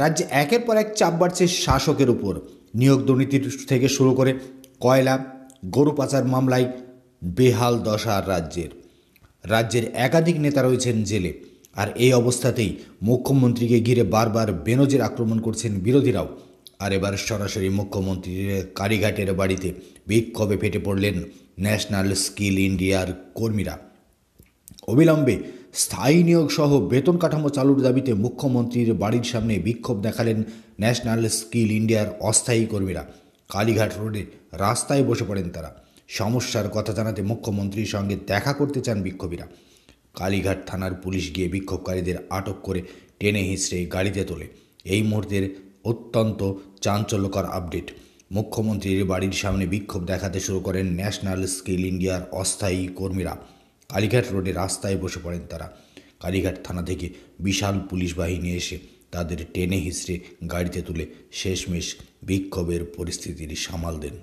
রাজ্যে একের পর এক চাপ বাড়ছে শাসকের উপর নিয়োগ দুর্নীতি থেকে শুরু করে কয়লা গরু পাচার মামলায় বেহাল দশা রাজ্যের রাজ্যের একাধিক নেতা রয়েছেন জেলে আর এই অবস্থাতেই মুখ্যমন্ত্রীকে ঘিরে বারবার বেনজির আক্রমণ করছেন বিরোধীরাও আর এবার সরাসরি মুখ্যমন্ত্রীর কারিঘাটের বাড়িতে বিক্ষোভে ফেটে পড়লেন ন্যাশনাল স্কিল ইন্ডিয়ার কর্মীরা অবিলম্বে স্থায়ী নিয়োগ সহ বেতন কাঠামো চালুর দাবিতে মুখ্যমন্ত্রীর বাড়ির সামনে বিক্ষোভ দেখালেন ন্যাশনাল স্কিল ইন্ডিয়ার অস্থায়ী কর্মীরা কালীঘাট রোডে রাস্তায় বসে পড়েন তারা সমস্যার কথা জানাতে মুখ্যমন্ত্রীর সঙ্গে দেখা করতে চান বিক্ষোভীরা কালীঘাট থানার পুলিশ গিয়ে বিক্ষোভকারীদের আটক করে টেনে হিঁচড়ে গাড়িতে তোলে এই মুহূর্তের অত্যন্ত চাঞ্চল্যকর আপডেট মুখ্যমন্ত্রীর বাড়ির সামনে বিক্ষোভ দেখাতে শুরু করেন ন্যাশনাল স্কিল ইন্ডিয়ার অস্থায়ী কর্মীরা কালীঘাট রোডে রাস্তায় বসে পড়েন তারা কালীঘাট থানা থেকে বিশাল পুলিশ বাহিনী এসে তাদের টেনে হিঁচড়ে গাড়িতে তুলে শেষমেশ বিক্ষোভের পরিস্থিতির সামাল দেন